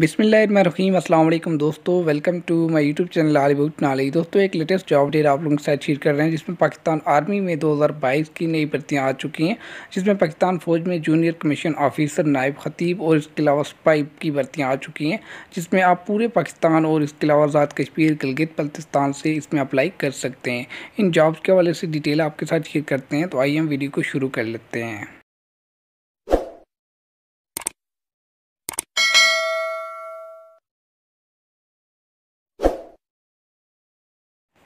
बिसमीम अल्लाम दोस्तों welcome to my YouTube channel आलीवुड नाली दोस्तों एक लेटेस्ट जॉब डेट आप लोगों के साथ शेयर कर रहे हैं जिसमें पाकिस्तान आर्मी में 2022 की नई भर्तियाँ आ चुकी हैं जिसमें पाकिस्तान फ़ौज में जूनियर कमीशन ऑफिसर नायब खतीब और इसके अलावा स्पाइप की भर्तियाँ आ चुकी हैं जिसमें आप पूरे पाकिस्तान और इसके अलावा आज़ाद कश्मीर गलगित बल्तिस्तान से इसमें अप्लाई कर सकते हैं इन जॉब्स के हवाले से डिटेल आपके साथ शेयर करते हैं तो आइए हम वीडियो को शुरू कर लेते हैं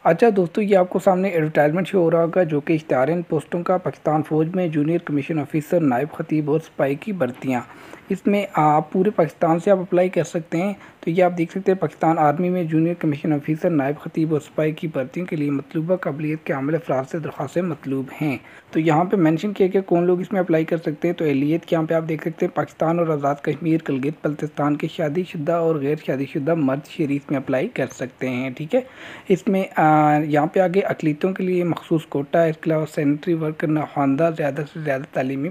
अच्छा दोस्तों ये आपको सामने एडवर्टाइजमेंट शो हो रहा होगा जो कि इश्तारन पोस्टों का पाकिस्तान फ़ौज में जूनियर कमीशन ऑफिसर नायब खतीब और सिपाही की भर्तियाँ इसमें आप पूरे पाकिस्तान से आप अप्लाई कर सकते हैं तो ये आप देख सकते हैं पाकिस्तान आर्मी में जूनियर कमीशन ऑफिसर नायब खतीब और सिपाही की भर्तियों के लिए मतलूबा काबिलियत के अमल अफराद से दरख्वास्तें मतलूब हैं तो यहाँ पे मेंशन किया गया कौन लोग इसमें अप्लाई कर सकते हैं तो एहलीत के यहाँ पे आप देख सकते हैं पाकिस्तान और आज़ाद कश्मीर कलगित बल्तिस्तान के शादी शुदा और गैर शादी शुदा मर्द शरीफ में अप्लाई कर सकते हैं ठीक है इसमें यहाँ पर आगे अकलीतों के लिए मखसूस कोटा इसके अलावा सैनिटरी वर्कर नहानदा ज़्यादा से ज़्यादा तलीमी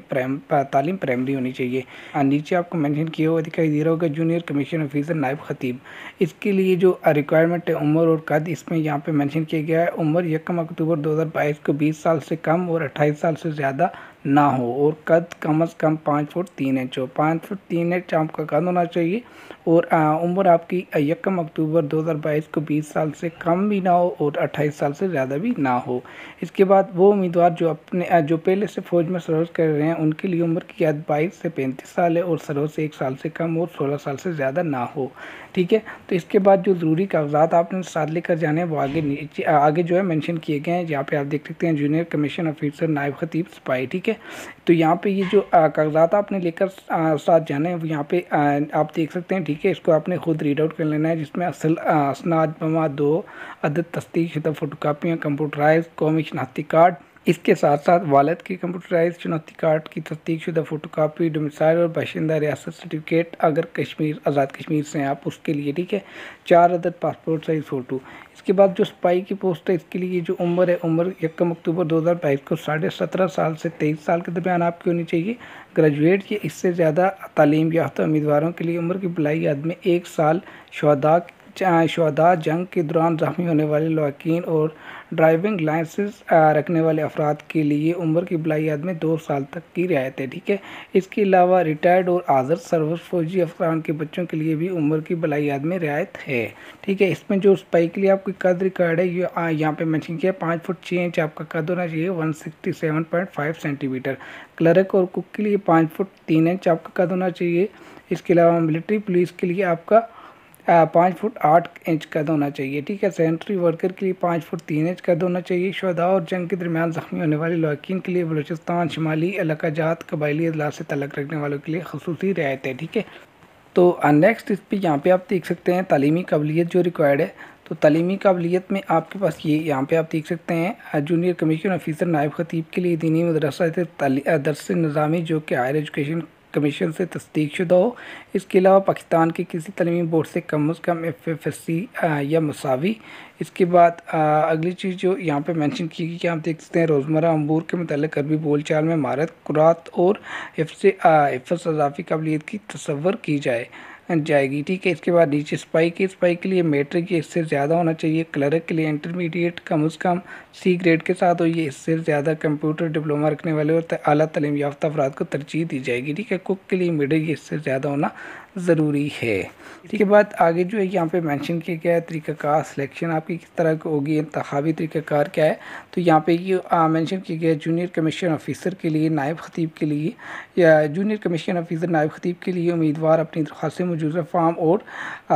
तालीम प्राइमरी होनी चाहिए नीचे आपको मैंशन किया हुआ दिखाई दे रहा होगा जूनियर कमीशन ऑफिसर नायब ख़तीब इसके लिए जो रिक्वायरमेंट है उम्र और कद इसमें यहाँ पे मेंशन किया गया है उम्र यकम अक्टूबर 2022 को 20 साल से कम और 28 साल से ज़्यादा ना हो और कद कम अज़ कम पाँच फुट तीन इंच हो पाँच फुट तीन इंच आपका कद होना चाहिए और उम्र आपकी यकम अक्टूबर 2022 को 20 साल से कम भी ना हो और 28 साल से ज़्यादा भी ना हो इसके बाद वो उम्मीदवार जो अपने जो पहले से फ़ौज में सर्विस कर रहे हैं उनके लिए उम्र की याद बाईस से पैंतीस साल है और सर्विस से एक साल से कम और सोलह साल से ज़्यादा ना हो ठीक है तो इसके बाद जो ज़रूरी कागजात आपने साथ लेकर जाने वो आगे नीचे आगे जो है मैंशन किए गए हैं जहाँ पर आप देख सकते हैं जूनियर कमीशन ऑफिसर नायब खतीब सिपाही ठीक है है तो यहाँ पे ये जो कागजात आपने लेकर साथ जाना है यहाँ पे आ, आप देख सकते हैं ठीक है इसको आपने खुद रीड आउट कर लेना है जिसमें असल असनाद मवा दो अदद तस्दीक शुदा फोटो कापियाँ कंप्यूटराइज कौमी शनाख्ती कार्ड इसके साथ साथ वालद की कंप्यूटराइज चुनौती कार्ड की तस्दीकशुदा कापी डोमिसाइल और बाशिंदा रियासत सर्टिफिकेट अगर कश्मीर आज़ाद कश्मीर से हैं आप उसके लिए ठीक है चार अदद पासपोर्ट साइज़ फ़ोटो इसके बाद जो स्पाई की पोस्ट है इसके लिए जो उम्र है उम्र यकम अक्टूबर दो हज़ार बाईस को साढ़े सत्रह साल से तेईस साल के दरमियान आपकी होनी चाहिए ग्रेजुएट या इससे ज़्यादा तालीम याफ़्तर उम्मीदवारों के लिए उम्र की भलाई याद में एक साल शहदा शहदा जंग के दौरान जख्मी होने वाले लवाकिन और ड्राइविंग लाइसेंस रखने वाले अफराद के लिए उम्र की बलायात में दो साल तक की रियायत है ठीक है इसके अलावा रिटायर्ड और आज़र सर्विस फौजी अफसरान के बच्चों के लिए भी उम्र की बलायात में रियायत है ठीक है इसमें जो स्पाई के लिए आपकी कद रिकॉर्ड है ये यहाँ पे मैंशन किया पाँच फुट छः इंच आपका कद होना चाहिए one sixty seven point five centimetre clerk और कुक के लिए पाँच फुट तीन इंच आपका कद होना चाहिए इसके अलावा मिलिट्री पुलिस के लिए आपका पाँच फुट आठ इंच कद होना चाहिए ठीक है सेंट्री वर्कर के लिए पाँच फुट तीन इंच कद होना चाहिए शहदा और जंग के दरमियान ज़ख्मी होने वाले लॉकिन के लिए बलोचिस्तान शुमाली इलाका जात कबायली अजला से तलक रखने वालों के लिए खसूस रियायत है ठीक है तो नेक्स्ट इस पर यहाँ पर आप देख सकते हैं तलीमी कबलीत जो रिक्वायर्ड है तो तलीमी काबिलियत में आपके पास ये यहाँ पे आप देख सकते हैं जूनियर कमीशन ऑफिसर नायब खतीब के लिए दीनी मदरसा दरस निज़ामी जो कि हायर एजुकेशन कमीशन से तस्दीक शुदा हो इसके अलावा पाकिस्तान के किसी तलीमी बोर्ड से कम अज़ कम एफ एफ एस सी या मसावी इसके बाद अगली चीज़ जो यहाँ पर मैंशन की गई कि आप देख सकते हैं रोज़मर्रा अमूर के मतलब अरबी बोल चाल में महारत कुरात और एफ एस अजाफी काबिलियत की तस्वर की जाए जाएगी ठीक है इसके बाद नीचे स्पाइक है स्पाई के लिए मेट्रिक ये इससे ज़्यादा होना चाहिए क्लर्क के लिए इंटरमीडिएट कम अज़ कम सी ग्रेड के साथ हो ये इससे ज़्यादा कंप्यूटर डिप्लोमा रखने वाले और अली तलीम याफ्ता अफराद को तरजीह दी जाएगी ठीक है कुक के लिए मिडिल इससे ज़्यादा होना ज़रूरी है इसके बाद आगे जो है यहाँ पे मेंशन किया गया है तरीक़ाकार सिलेक्शन आपकी किस तरह की होगी इंतबी तरीक़ाकार क्या है तो यहाँ पे ये मेंशन किया गया है जूनियर कमीशन ऑफिसर के लिए नायब खतीब के लिए या जूनियर कमीशन ऑफिसर नायब खतीब के लिए उम्मीदवार अपनी दरख्वास्त मौजूदा फॉर्म और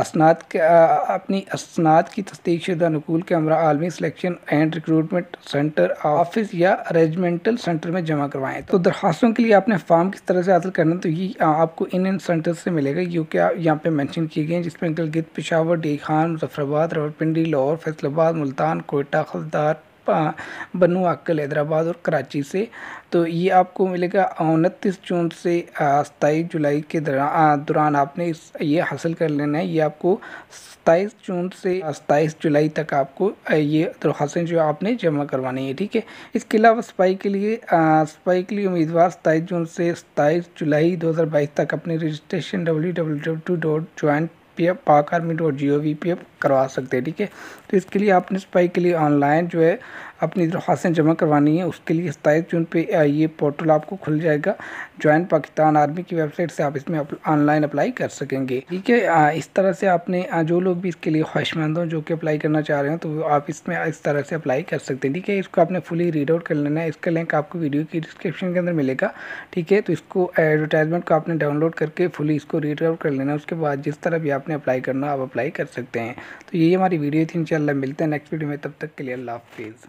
असनाद अपनी असनाद की तस्दीक शुदा नकूल के हमरा आलमी selection and recruitment centre office या रेजिमेंटल सेंटर में जमा करवाएँ तो दरख्वास्तों के लिए आपने फॉर्म किस तरह से हासिल करना तो ये आपको इन इन सेंटर से मिलेगा यूके यहाँ पे मेंशन किए गए हैं जिसमें गिलगित पिशावर डी खान मुजफ्फराबाद रावलपिंडी लाहौर फैसलाबाद मुल्तान कोयटा खजदार बनू अक्कल हैदराबाद और कराची से तो ये आपको मिलेगा उनतीस जून से सताईस जुलाई के दौरान आपने इस ये हासिल कर लेना है ये आपको सताईस जून से सताईस जुलाई तक आपको ये दरख्वास्तें जो आपने जमा करवानी है ठीक है इसके अलावा सफाई के लिए सफाई के लिए उम्मीदवार सताईस जून से सताईस जुलाई बाईस तक अपने registration W W W dot joint P F Pak army dot G O V P F करवा सकते हैं ठीक है तो इसके लिए आपने सिपाही के लिए ऑनलाइन जो है अपनी दरख्वास्तें जमा करवानी है उसके लिए सत्ताईस जून पे ये पोर्टल आपको खुल जाएगा ज्वाइन पाकिस्तान आर्मी की वेबसाइट से आप इसमें ऑनलाइन अप्लाई कर सकेंगे ठीक है इस तरह से आपने जो लोग भी इसके लिए ख्वाहिशमंद हों जो कि अप्लाई करना चाह रहे हो तो आप इसमें इस तरह से अप्लाई कर सकते हैं ठीक है इसको आपने फुली रीड आउट कर लेना है इसका लिंक आपको वीडियो की डिस्क्रिप्शन के अंदर मिलेगा ठीक है तो इसको एडवर्टाइजमेंट को आपने डाउनलोड करके फुली इसको रीड आउट कर लेना है उसके बाद जिस तरह भी आपने अप्लाई करना आप अप्लाई कर सकते हैं तो यही हमारी वीडियो थी इन मिलते हैं नेक्स्ट वीडियो में तब तक के लिए अल्लाह हाफिज़